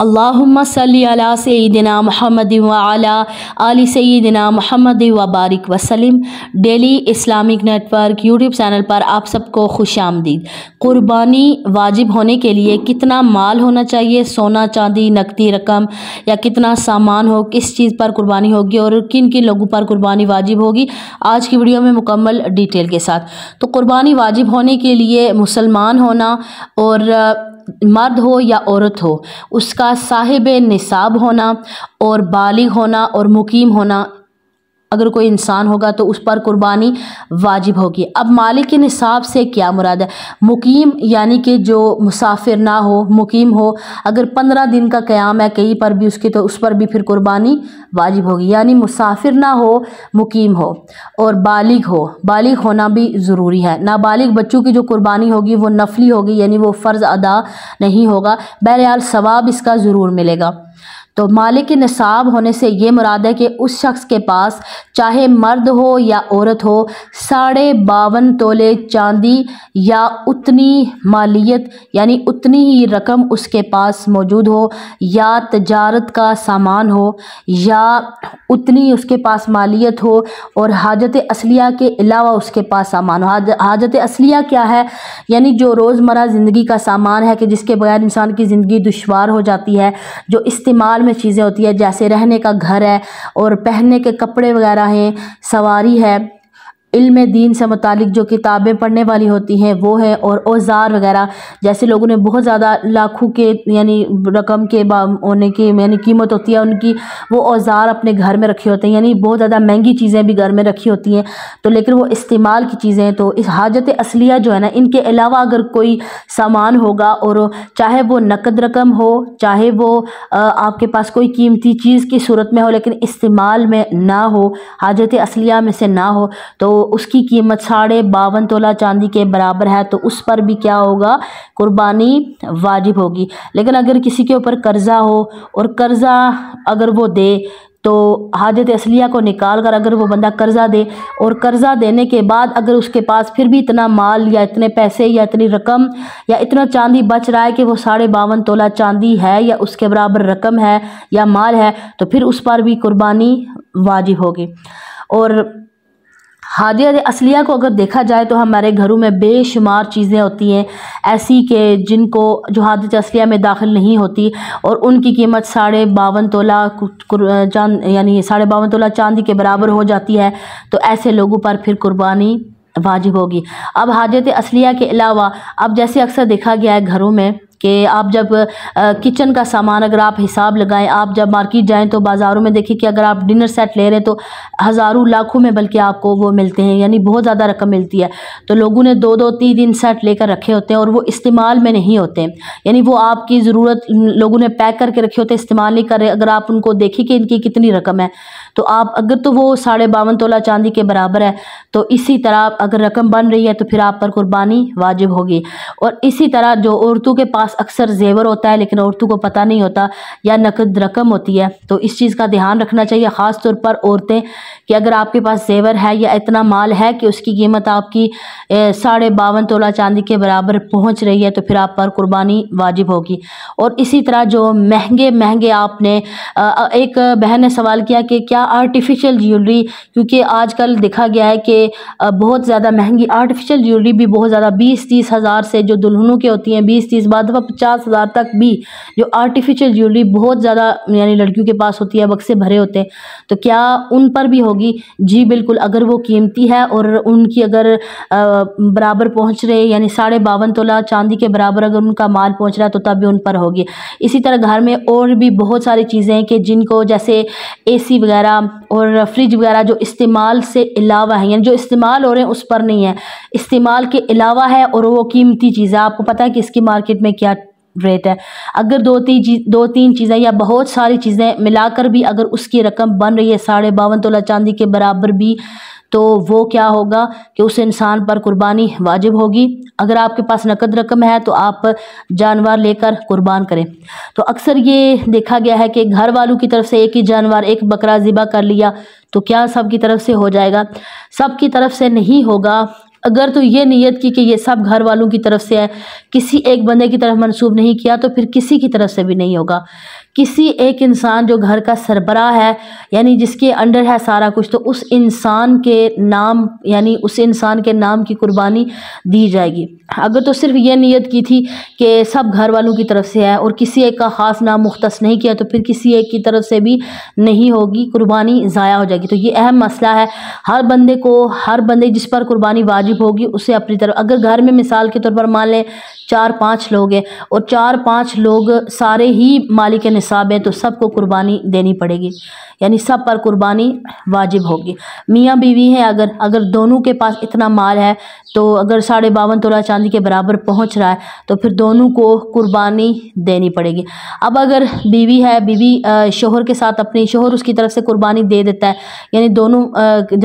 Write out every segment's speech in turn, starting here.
अल्लाम सल्ला सैदिना महमद वाला आली सैदिना महमद वबारक वसलम daily Islamic network YouTube channel पर आप सबको खुश आमदीद क़ुरबानी वाजिब होने के लिए कितना माल होना चाहिए सोना चांदी नकदी रकम या कितना सामान हो किस चीज़ पर कुर्बानी होगी और किन किन लोगों पर कुर्बानी वाजिब होगी आज की वीडियो में मुकम्मल डिटेल के साथ तो कुर्बानी वाजिब होने के लिए मुसलमान होना और मर्द हो या औरत हो उसका साहिब निसाब होना और बालिग होना और मुकीम होना अगर कोई इंसान होगा तो उस पर कुर्बानी वाजिब होगी अब मालिक के निसाब से क्या मुराद है मुकीम यानी कि जो मुसाफिर ना हो मुकीम हो अगर पंद्रह दिन का क़्याम है कहीं पर भी उसकी तो उस पर भी फिर कुर्बानी वाजिब होगी यानी मुसाफिर ना हो मुकीम हो और बालिग हो बालिग होना भी ज़रूरी है नाबालिग बच्चों की जो कुर्बानी होगी वो नफली होगी यानी वो फ़र्ज़ अदा नहीं होगा बहरहाल सवाब इसका ज़रूर मिलेगा तो मालिक नसाब होने से ये मुराद है कि उस शख्स के पास चाहे मर्द हो या औरत हो साढ़े बावन तोले चांदी या उतनी मालियत यानी उतनी ही रकम उसके पास मौजूद हो या तजारत का सामान हो या उतनी उसके पास मालियत हो और हाजत असलिया के अलावा उसके पास सामान हो हाजत असलिया क्या है यानी जो रोज़मर्रा ज़िंदगी का सामान है कि जिसके बगैर इंसान की ज़िंदगी दुशवार हो जाती है जो इस्तेमाल में चीज़ें होती है जैसे रहने का घर है और पहनने के कपड़े वगैरह हैं सवारी है इल्म दीन से मुतल जो किताबें पढ़ने वाली होती हैं वो है और औजार वगैरह जैसे लोगों ने बहुत ज़्यादा लाखों के यानी रकम के होने की यानी कीमत होती है उनकी वो औजार अपने घर में रखे होते हैं यानी बहुत ज़्यादा महंगी चीज़ें भी घर में रखी होती हैं तो लेकिन वो इस्तेमाल की चीज़ें हैं तो इस हाजत असलिया जो है ना इनके अलावा अगर कोई सामान होगा और चाहे वो नकद रकम हो चाहे वो आपके पास कोई कीमती चीज़ की सूरत में हो लेकिन इस्तेमाल में ना हो हाजत असलिया में से ना हो तो उसकी कीमत साढ़े बावन तोला चांदी के बराबर है तो उस पर भी क्या होगा कुर्बानी वाजिब होगी लेकिन अगर किसी के ऊपर कर्ज़ा हो और कर्ज़ा अगर वो दे तो हाजत असलिया को निकाल कर अगर वो बंदा कर्ज़ा दे और कर्ज़ा देने के बाद अगर उसके पास फिर भी इतना माल या इतने पैसे या इतनी रकम या इतना चांदी बच रहा है कि वो साढ़े बावन तोला चांदी है या उसके बराबर रकम है या माल है तो फिर उस पर भी कुर्बानी वाजिब होगी और हादिया असलिया को अगर देखा जाए तो हमारे घरों में बेशुमार चीज़ें होती हैं ऐसी के जिनको जो हादत असलिया में दाखिल नहीं होती और उनकी कीमत साढ़े बावन तोला चांद यानी साढ़े बावन तोला चांदी के बराबर हो जाती है तो ऐसे लोगों पर फिर कुर्बानी वाजिब होगी अब हाजत असलिया के अलावा अब जैसे अक्सर देखा गया है घरों में कि आप जब किचन का सामान अगर आप हिसाब लगाएं आप जब मार्केट जाएं तो बाज़ारों में देखें कि अगर आप डिनर सेट ले रहे हैं तो हज़ारों लाखों में बल्कि आपको वो मिलते हैं यानी बहुत ज़्यादा रकम मिलती है तो लोगों ने दो दो तीन तीन सेट लेकर रखे होते हैं और वो इस्तेमाल में नहीं होते यानी वो आपकी ज़रूरत लोगों ने पैक करके रखे होते इस्तेमाल नहीं कर रहे अगर आप उनको देखें कि इनकी कितनी रकम है तो आप अगर तो वो साढ़े बावन तोला चांदी के बराबर है तो इसी तरह अगर रकम बन रही है तो फिर आप पर कुर्बानी वाजिब होगी और इसी तरह जो औरतों के पास पास अक्सर जेवर होता है लेकिन औरतों को पता नहीं होता या नकद रकम होती है तो इस चीज़ का ध्यान रखना चाहिए ख़ास तौर पर औरतें कि अगर आपके पास जेवर है या इतना माल है कि उसकी कीमत आपकी साढ़े बावन तोला चांदी के बराबर पहुँच रही है तो फिर आप पर कुर्बानी वाजिब होगी और इसी तरह जो महंगे महंगे आपने एक बहन ने सवाल किया कि क्या आर्टिफिशल ज्वेलरी क्योंकि कल देखा गया है कि बहुत ज़्यादा महंगी आर्टिफिशियल ज्वेलरी भी बहुत ज़्यादा बीस तीस हज़ार से जो दुल्हनों की होती हैं बीस तीस बाद अथवा पचास हज़ार तक भी जो आर्टिफिशियल ज्वेलरी बहुत ज़्यादा यानी लड़कियों के पास होती है बक्से भरे होते हैं तो क्या उन पर भी होगी जी बिल्कुल अगर वो कीमती है और उनकी अगर बराबर पहुँच रहे यानी साढ़े बावन तोला चांदी के बराबर अगर उनका माल पहुँच रहा है तो तब भी उन पर होगी इसी तरह घर में और भी बहुत सारी चीज़ें हैं कि जिनको जैसे ए वगैरह और फ्रिज वगैरह जो इस्तेमाल से अलावा है यानी जो इस्तेमाल हो रहे हैं उस पर नहीं है इस्तेमाल के अलावा है और वो कीमती चीज़ है आपको पता है कि इसकी मार्केट में क्या रेट है अगर दो तीन दो तीन चीज़ें या बहुत सारी चीज़ें मिलाकर भी अगर उसकी रकम बन रही है साढ़े बावन तोला चांदी के बराबर भी तो वो क्या होगा कि उस इंसान पर कुर्बानी वाजिब होगी अगर आपके पास नकद रकम है तो आप जानवर लेकर कुर्बान करें तो अक्सर ये देखा गया है कि घर वालों की तरफ से एक ही जानवर एक बकरा ज़िबा कर लिया तो क्या सब की तरफ से हो जाएगा सब की तरफ से नहीं होगा अगर तो ये नीयत की कि ये सब घर वालों की तरफ से है किसी एक बंदे की तरफ मनसूब नहीं किया तो फिर किसी की तरफ से भी नहीं होगा किसी एक इंसान जो घर का सरबरा है यानी जिसके अंडर है सारा कुछ तो उस इंसान के नाम यानी उस इंसान के नाम की कुर्बानी दी जाएगी अगर तो सिर्फ ये नीयत की थी कि सब घर वालों की तरफ से है और किसी एक का ख़ास नाम मुख्त नहीं किया तो फिर किसी एक की तरफ से भी नहीं होगी कुर्बानी ज़ाया हो जाएगी तो ये अहम मसला है हर बंदे को हर बंदे जिस पर कुर्बानी वाजिब होगी उसे अपनी तरफ अगर घर में मिसाल के तौर पर मान लें चार पाँच लोग हैं और चार पाँच लोग सारे ही मालिक निसाब है तो सबको कुर्बानी देनी पड़ेगी यानी सब पर कुर्बानी वाजिब होगी मियाँ बीवी हैं अगर अगर दोनों के पास इतना माल है तो अगर साढ़े बावन तोला चांदी के बराबर पहुँच रहा है तो फिर दोनों को कुर्बानी देनी पड़ेगी अब अगर बीवी है बीवी शोहर के साथ अपनी शोहर उसकी तरफ से कुर्बानी दे देता है यानी दोनों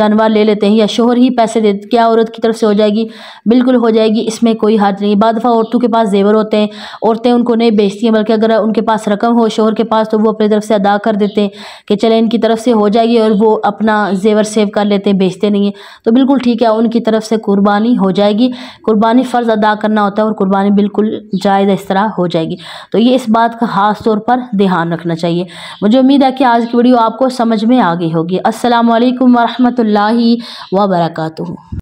जानवर ले लेते हैं या शोहर ही पैसे दे क्या औरत की तरफ से हो जाएगी बिल्कुल हो जाएगी इसमें कोई हर्ज नहीं बाद दफ़ा औरतों के पास जेवर होते हैं औरतें उनको नहीं बेचती हैं बल्कि अगर उनके पास रकम हो शोहर शोहर के पास तो वो अपनी तरफ से अदा कर देते हैं कि चले इनकी तरफ से हो जाएगी और वो अपना जेवर सेव कर लेते हैं बेचते नहीं है तो बिल्कुल ठीक है उनकी तरफ से कुर्बानी हो जाएगी कुर्बानी फ़र्ज़ अदा करना होता है और कुर्बानी बिल्कुल जायज़ इस तरह हो जाएगी तो ये इस बात का ख़ास तौर पर ध्यान रखना चाहिए मुझे उम्मीद है कि आज की वीडियो आपको समझ में आ गई होगी असल वरहमल वर्का